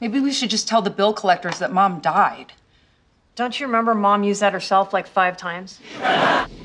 Maybe we should just tell the bill collectors that mom died. Don't you remember mom used that herself like five times?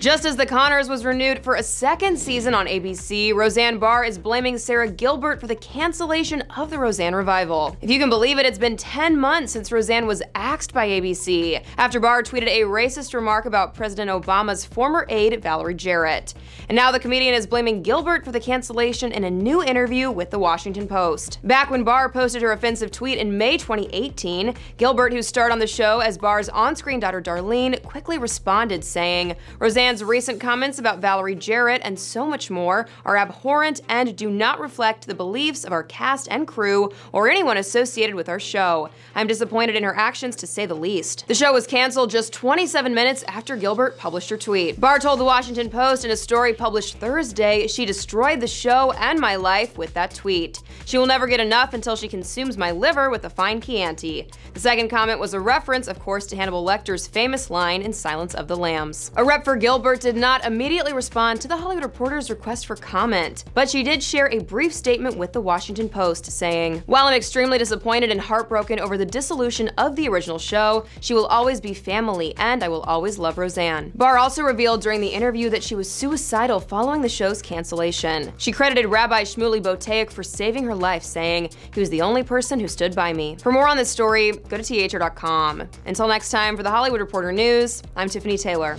Just as The Connors was renewed for a second season on ABC, Roseanne Barr is blaming Sarah Gilbert for the cancellation of the Roseanne revival. If you can believe it, it's been 10 months since Roseanne was axed by ABC, after Barr tweeted a racist remark about President Obama's former aide, Valerie Jarrett. And now the comedian is blaming Gilbert for the cancellation in a new interview with The Washington Post. Back when Barr posted her offensive tweet in May 2018, Gilbert, who starred on the show as Barr's on on-screen daughter Darlene quickly responded saying, Roseanne's recent comments about Valerie Jarrett and so much more are abhorrent and do not reflect the beliefs of our cast and crew or anyone associated with our show. I'm disappointed in her actions to say the least. The show was canceled just 27 minutes after Gilbert published her tweet. Barr told The Washington Post in a story published Thursday she destroyed the show and my life with that tweet. She will never get enough until she consumes my liver with a fine Chianti. The second comment was a reference, of course, to Hannibal Lecter's famous line in Silence of the Lambs. A rep for Gilbert did not immediately respond to The Hollywood Reporter's request for comment, but she did share a brief statement with The Washington Post saying, While I'm extremely disappointed and heartbroken over the dissolution of the original show, she will always be family and I will always love Roseanne. Barr also revealed during the interview that she was suicidal following the show's cancellation. She credited Rabbi Shmuley Boteik for saving her life saying, he was the only person who stood by me. For more on this story, go to thr.com. Until next time, for the Hollywood Reporter News, I'm Tiffany Taylor.